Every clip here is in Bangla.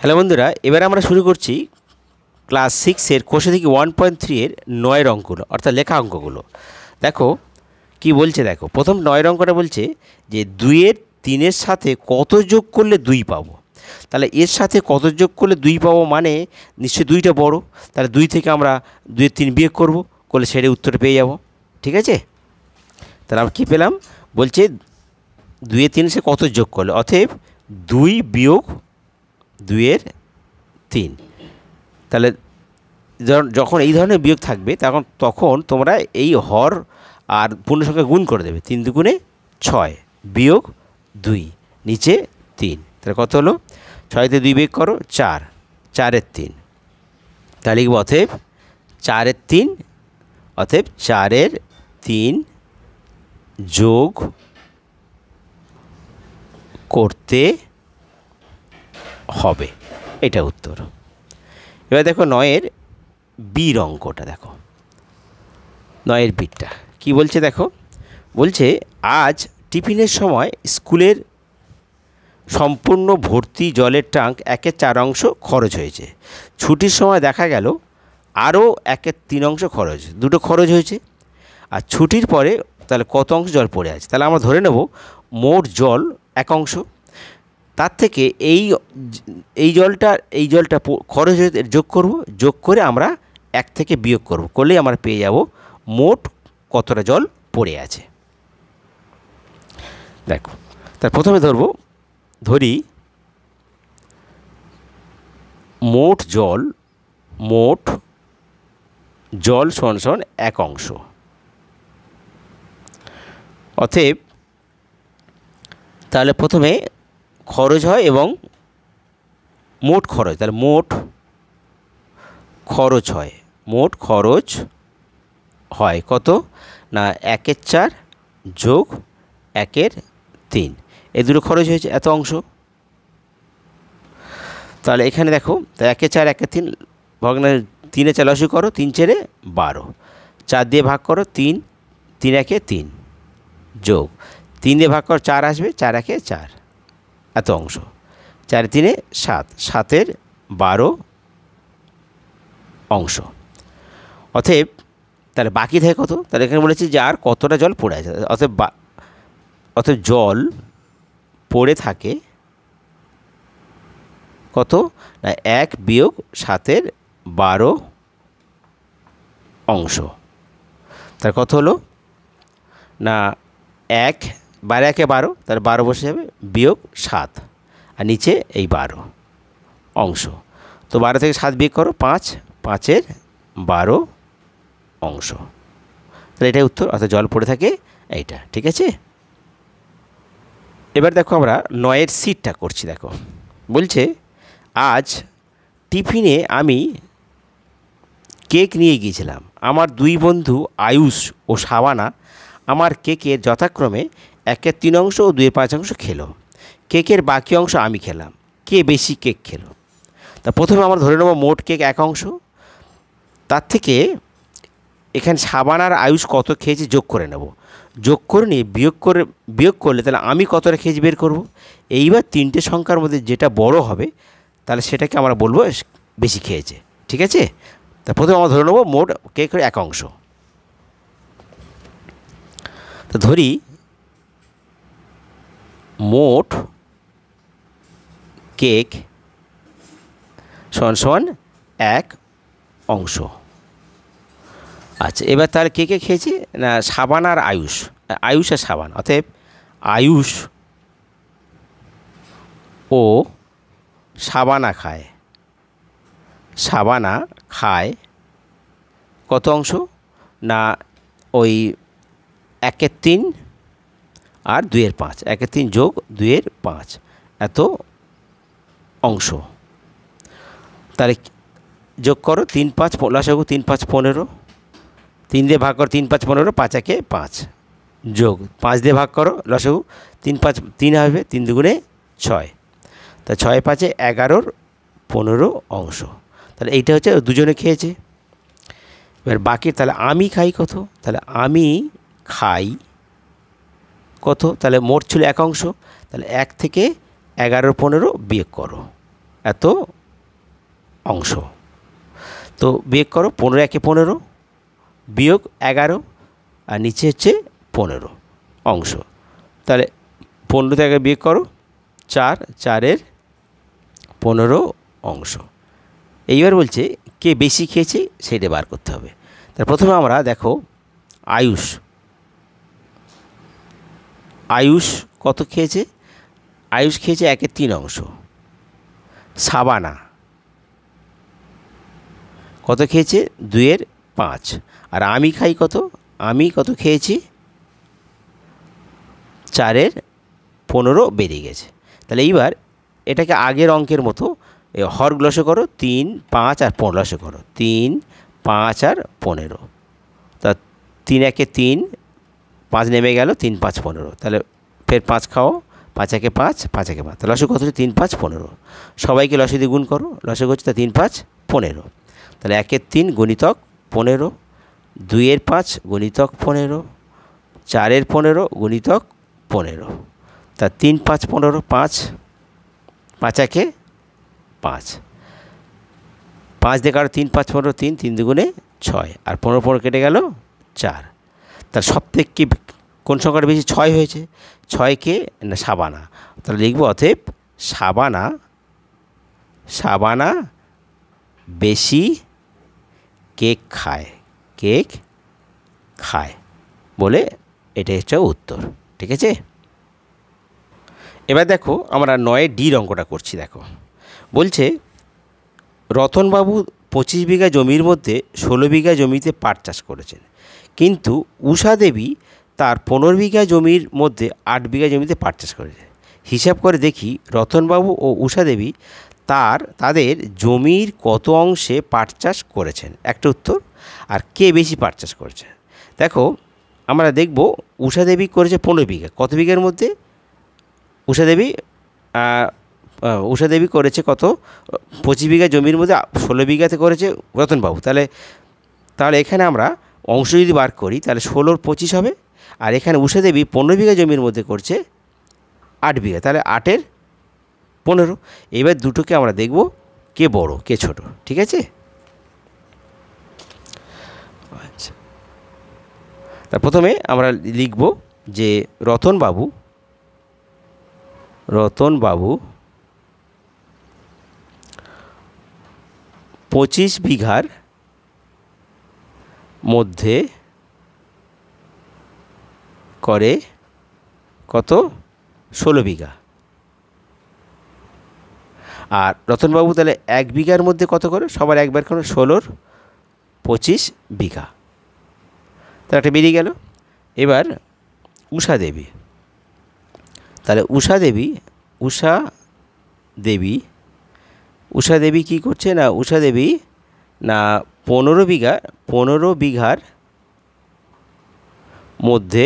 হ্যালো বন্ধুরা এবার আমরা শুরু করছি ক্লাস সিক্সের কোষে থেকে ওয়ান পয়েন্ট থ্রি এর নয়ের অঙ্কগুলো অর্থাৎ লেখা অঙ্কগুলো দেখো কি বলছে দেখো প্রথম নয়ের অঙ্কটা বলছে যে দুইয়ের তিনের সাথে কত যোগ করলে দুই পাবো তাহলে এর সাথে কত যোগ করলে দুই পাবো মানে নিশ্চয়ই দুইটা বড় তাহলে দুই থেকে আমরা দুইয়ের তিন বিয়োগ করব করলে সেটাই উত্তর পেয়ে যাব ঠিক আছে তাহলে আমরা কী পেলাম বলছে দুইয়ের তিন সাথে কত যোগ করলে অতএব দুই বিয়োগ দুইয়ের তিন তাহলে যখন এই ধরনের বিয়োগ থাকবে তখন তখন তোমরা এই হর আর পূর্ণসংখ্যা গুণ করে দেবে তিন দুগুণে ছয় বিয়োগ দুই নিচে তিন তাহলে কত হলো ছয়তে দুই বিয়োগ করো চার চারের তিন তাহলে লিখবো অতএব চারের তিন অথেব চারের তিন যোগ করতে হবে এটা উত্তর এবার দেখো নয়ের বীর অঙ্কটা দেখো নয়ের বীরটা কি বলছে দেখো বলছে আজ টিফিনের সময় স্কুলের সম্পূর্ণ ভর্তি জলের ট্যাঙ্ক একে চার অংশ খরচ হয়েছে ছুটির সময় দেখা গেল আরও একের তিন অংশ খরচ দুটো খরচ হয়েছে আর ছুটির পরে তাহলে কত অংশ জল পড়ে আছে তাহলে আমরা ধরে নেব মোট জল এক অংশ তার থেকে এই এই জলটা এই জলটা খরচ হয়ে যোগ করব যোগ করে আমরা এক থেকে বিয়োগ করব করলেই আমরা পেয়ে যাব মোট কতটা জল পড়ে আছে দেখো তার প্রথমে ধরব ধরি মোট জল মোট জল সমান সমান এক অংশ অতএব তাহলে প্রথমে খরচ হয় এবং মোট খরচ তাহলে মোট খরচ হয় মোট খরচ হয় কত না একের চার যোগ একের তিন এই দুটো খরচ হয়েছে এত অংশ তাহলে এখানে দেখো তা একে চার একে তিন ভগ্নে তিনে চালাশি করো তিন ছেড়ে বারো চার দিয়ে ভাগ করো তিন তিন একে তিন যোগ তিন দিয়ে ভাগ করো চার আসবে চার একে চার এত অংশ চার তিনে সাত সাতের বারো অংশ অতএব তাহলে বাকি থাকে কত তাহলে এখানে বলেছি যে আর কতটা জল পড়ে আছে অতএব অতএব জল পড়ে থাকে কত না এক বিয়োগ সাতের বারো অংশ তার কত হলো না এক বাইরে একে বারো তার বারো বসে যাবে বিয়োগ সাত আর নিচে এই বারো অংশ তো বারো থেকে সাত বিয়োগ করো পাঁচ পাঁচের বারো অংশ তাহলে এটাই উত্তর অর্থাৎ জল পড়ে থাকে এইটা ঠিক আছে এবার দেখো আমরা নয়ের সিটটা করছি দেখো বলছে আজ টিফিনে আমি কেক নিয়ে গিয়েছিলাম আমার দুই বন্ধু আয়ুষ ও সাবানা আমার কেকের যথাক্রমে একের তিন অংশ ও দুয়ের পাঁচ অংশ খেলো কেকের বাকি অংশ আমি খেলাম কে বেশি কেক খেলো তা প্রথমে আমার ধরে নেব মোট কেক এক অংশ তার থেকে এখানে সাবান আর আয়ুষ কত খেয়েছে যোগ করে নেব যোগ করে নিয়ে বিয়োগ করে বিয়োগ করলে তাহলে আমি কতটা খেয়েছি বের করব এইবার তিনটে সংখ্যার মধ্যে যেটা বড় হবে তাহলে সেটাকে আমরা বলবো বেশি খেয়েছে ঠিক আছে তা প্রথমে আমরা ধরে নেব মোট কেক এক অংশ তো ধরি মোট কেক সমান সমান এক অংশ আচ্ছা এবার তাহলে কে কে খেয়েছি না সাবান আর আয়ুষ আয়ুষ আর সাবান অতএব আয়ুষ ও সাবানা খায় সাবানা খায় কত অংশ না ওই একের তিন আর দুইয়ের পাঁচ একের তিন যোগ দুইয়ের পাঁচ এত অংশ তাহলে যোগ করো তিন পাঁচ লসাগু তিন পাঁচ পনেরো তিন দিয়ে ভাগ করো তিন পাঁচ পনেরো পাঁচ একে পাঁচ যোগ পাঁচ দিয়ে ভাগ করো লসাগু তিন পাঁচ তিন হবে তিন দুগুণে ছয় তা ছয় পাঁচে এগারোর পনেরো অংশ তাহলে এইটা হচ্ছে দুজনে খেয়েছে এবার বাকি তাহলে আমি খাই কত তাহলে আমি খাই কত তাহলে মোট ছিল এক অংশ তাহলে এক থেকে এগারো পনেরো বিয়োগ করো এত অংশ তো বিয়োগ করো পনেরো একে পনেরো বিয়োগ এগারো আর নিচে হচ্ছে পনেরো অংশ তাহলে পনেরো থেকে বিয়োগ করো চার চারের পনেরো অংশ এইবার বলছে কে বেশি খেয়েছে সেটা বার করতে হবে তার প্রথমে আমরা দেখো আয়ুষ আয়ুষ কত খেয়েছে আয়ুষ খেয়েছে একের তিন অংশ সাবানা কত খেয়েছে দুয়ের পাঁচ আর আমি খাই কত আমি কত খেয়েছি চারের পনেরো বেরিয়ে গেছে তাহলে এইবার এটাকে আগের অঙ্কের মতো হরগ্লসে করো তিন পাঁচ আর পনেরোশো করো তিন পাঁচ আর পনেরো তা তিন একে তিন পাঁচ নেমে গেল তিন পাঁচ পনেরো তাহলে ফের পাঁচ খাও একে পাঁচ একে পাঁচ তাহলে লসে কত হচ্ছে তিন পাঁচ পনেরো সবাইকে লসে দিয়ে গুণ করো লসে হচ্ছে তা তিন পাঁচ পনেরো তাহলে একের তিন গণিতক পনেরো দুইয়ের পাঁচ গণিতক পনেরো চারের পনেরো গণিতক পনেরো তা তিন পাঁচ পনেরো পাঁচ পাঁচ একে পাঁচ পাঁচ দিয়ে কারো তিন পাঁচ পনেরো তিন তিন দুগুণে ছয় আর পনেরো পনেরো কেটে গেল চার তার সব থেকে কোন সংখ্যাটা বেশি ছয় হয়েছে ছয়কে না সাবানা তাহলে লিখব অতএব সাবানা সাবানা বেশি কেক খায় কেক খায় বলে এটাই হচ্ছে উত্তর ঠিক আছে এবার দেখো আমরা নয় ডি অঙ্কটা করছি দেখো বলছে রতনবাবু পঁচিশ বিঘা জমির মধ্যে ষোলো বিঘা জমিতে পাট চাষ করেছেন কিন্তু উষা দেবী তার পনেরো বিঘা জমির মধ্যে আট বিঘা জমিতে পাট চাষ করেছে হিসাব করে দেখি রতনবাবু ও উষা দেবী তার তাদের জমির কত অংশে পাট চাষ করেছেন একটা উত্তর আর কে বেশি পাট চাষ করেছে দেখো আমরা দেখব উষা দেবী করেছে পনেরো বিঘা কত বিঘার মধ্যে উষা দেবী উষা দেবী করেছে কত পঁচিশ বিঘা জমির মধ্যে ষোলো বিঘাতে করেছে রতনবাবু তাহলে তাহলে এখানে আমরা অংশ যদি বার করি তাহলে ষোলোর পঁচিশ হবে আর এখানে উষে দেবী পনেরো বিঘা জমির মধ্যে করছে আট বিঘা তাহলে আটের পনেরো এবার দুটোকে আমরা দেখব কে বড় কে ছোট ঠিক আছে আচ্ছা তা প্রথমে আমরা লিখব যে রতনবাবু রতনবাবু পঁচিশ বিঘার মধ্যে করে কত ষোলো বিঘা আর রতনবাবু তাহলে এক বিঘার মধ্যে কত করে সবার একবার কোনো ষোলোর পঁচিশ বিঘা তাহলে একটা বেরিয়ে গেল এবার উষা দেবী তাহলে উষা দেবী উষা দেবী উষা দেবী কী করছে না উষা দেবী না পনেরো বিঘা পনেরো বিঘার মধ্যে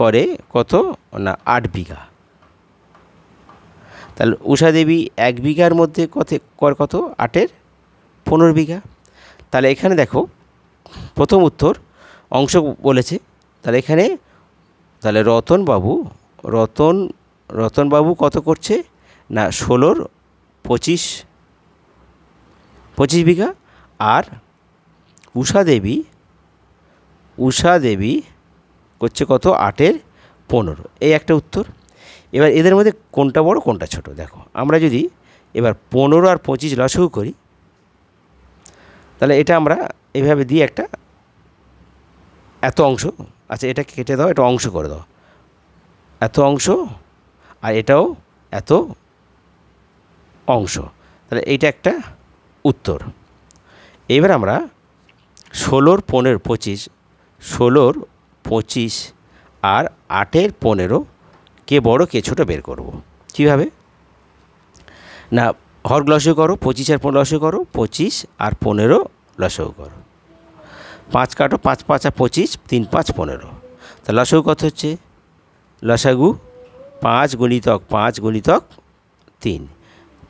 করে কত না আট বিঘা তাহলে ঊষা দেবী এক বিঘার মধ্যে কত কর কত আটের পনেরো বিঘা তাহলে এখানে দেখো প্রথম উত্তর অংশ বলেছে তাহলে এখানে তাহলে রতনবাবু রতন রতনবাবু কত করছে না ষোলোর পঁচিশ পঁচিশ বিঘা আর ঊষা দেবী ঊষা দেবী করছে কত আটের পনেরো এই একটা উত্তর এবার এদের মধ্যে কোনটা বড় কোনটা ছোট দেখো আমরা যদি এবার পনেরো আর পঁচিশ লসও করি তাহলে এটা আমরা এভাবে দিয়ে একটা এত অংশ আচ্ছা এটা কেটে দাও এটা অংশ করে দাও এত অংশ আর এটাও এত অংশ তাহলে এইটা একটা উত্তর এবার আমরা ষোলোর পনেরো পঁচিশ ষোলোর পঁচিশ আর আটের পনেরো কে বড় কে ছোটো বের করব কিভাবে না হর লসও করো পঁচিশ আর পনেরো লসও করো পঁচিশ আর পনেরো লসও করো পাঁচ কাটো পাঁচ পাঁচ আর পঁচিশ তিন পাঁচ পনেরো তা লসাগু কত হচ্ছে লসাগু পাঁচ গুণিতক পাঁচ গুণিতক তিন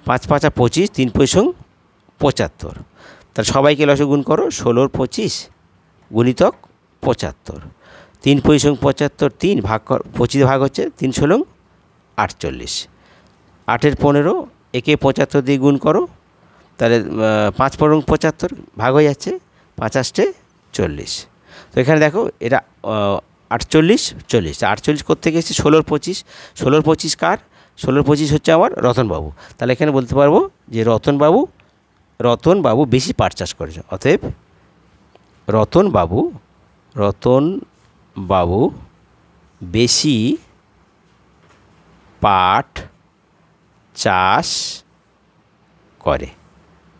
পাঁচ পাঁচা পঁচিশ তিন পয়সং পঁচাত্তর তা সবাইকে লসগুণ করো ষোলোর পঁচিশ গুণিতক পঁচাত্তর তিন পঁচিশ পঁচাত্তর তিন ভাগ পঁচিশ ভাগ হচ্ছে তিন ষোলং আটচল্লিশ আটের পনেরো একে পঁচাত্তর দিয়ে গুণ করো তাহলে পাঁচ পনেরো পঁচাত্তর ভাগ হয়ে যাচ্ছে পাঁচাশটে চল্লিশ তো এখানে দেখো এটা আটচল্লিশ চল্লিশ আটচল্লিশ করতে গেছি ষোলোর পঁচিশ ষোলোর পঁচিশ কার ষোলোর পঁচিশ হচ্ছে আমার রতনবাবু তাহলে এখানে বলতে পারবো যে রতনবাবু রতনবাবু বেশি পাট চাষ করেছে অতএব রতনবাবু রতন বাবু বেশি পাট চাষ করে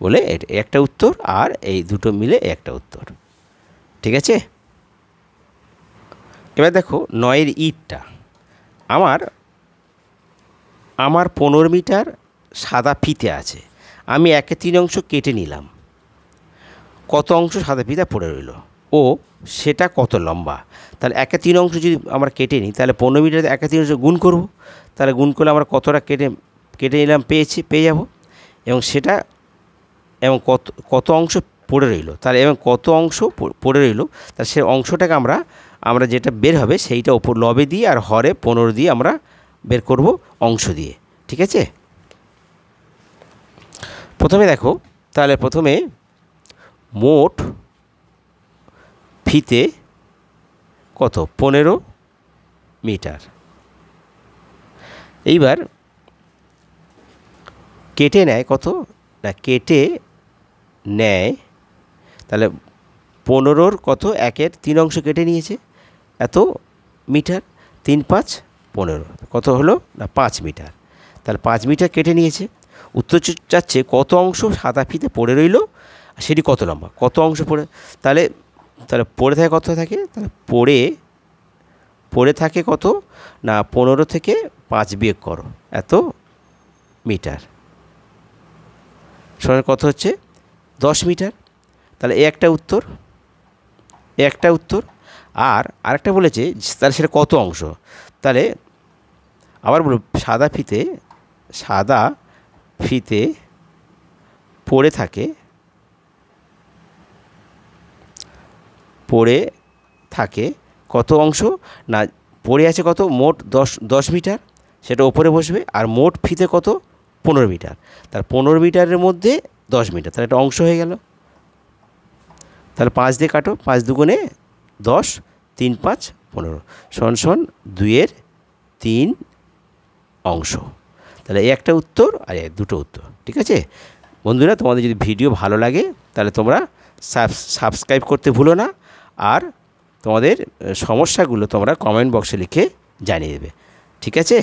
বলে একটা উত্তর আর এই দুটো মিলে একটা উত্তর ঠিক আছে এবার দেখো নয়ের ইটটা আমার আমার পনেরো মিটার সাদা ফিতে আছে আমি একে তিন অংশ কেটে নিলাম কত অংশ সাদা ফিতা পড়ে রইল ও সেটা কত লম্বা তাহলে একা তিন অংশ যদি আমরা কেটে নিই তাহলে পনেরো মিটার একা তিন অংশ গুণ করব তাহলে গুণ করলে আমরা কতটা কেটে কেটে নিলাম পেয়েছি পেয়ে যাব এবং সেটা এবং কত কত অংশ পড়ে রইল তাহলে এবং কত অংশ পড়ে রইল তার সে অংশটাকে আমরা আমরা যেটা বের হবে সেইটা ওপর লবে দিয়ে আর হরে পনেরো দিয়ে আমরা বের করব অংশ দিয়ে ঠিক আছে প্রথমে দেখো তাহলে প্রথমে মোট ফিতে কত পনেরো মিটার এইবার কেটে নেয় কত না কেটে নেয় তাহলে পনেরোর কত একের তিন অংশ কেটে নিয়েছে এত মিটার তিন পাঁচ পনেরো কত হলো না পাঁচ মিটার তাহলে পাঁচ মিটার কেটে নিয়েছে উত্তর চাচ্ছে কত অংশ সাদা ফিতে পড়ে রইল সেটি কত লম্বা কত অংশ পড়ে তাহলে তাহলে পড়ে থাকে কত থাকে তাহলে পড়ে পড়ে থাকে কত না পনেরো থেকে পাঁচ বিয়োগ করো এত মিটার সময় কত হচ্ছে দশ মিটার তাহলে এ একটা উত্তর এ একটা উত্তর আর আরেকটা বলেছে তাহলে সেটা কত অংশ তাহলে আবার বলব সাদা ফিতে সাদা ফিতে পড়ে থাকে পড়ে থাকে কত অংশ না পড়ে আছে কত মোট দশ দশ মিটার সেটা ওপরে বসবে আর মোট ফিতে কত পনেরো মিটার তার পনেরো মিটারের মধ্যে দশ মিটার তার একটা অংশ হয়ে গেল তাহলে পাঁচ দিয়ে কাটো পাঁচ দুগুণে দশ তিন পাঁচ পনেরো সন সন দুইয়ের তিন অংশ তাহলে একটা উত্তর আর এক দুটো উত্তর ঠিক আছে বন্ধুরা তোমাদের যদি ভিডিও ভালো লাগে তাহলে তোমরা সাবস্ক্রাইব করতে ভুলো না আর তোমাদের সমস্যাগুলো তোমরা কমেন্ট বক্সে লিখে জানিয়ে দেবে ঠিক আছে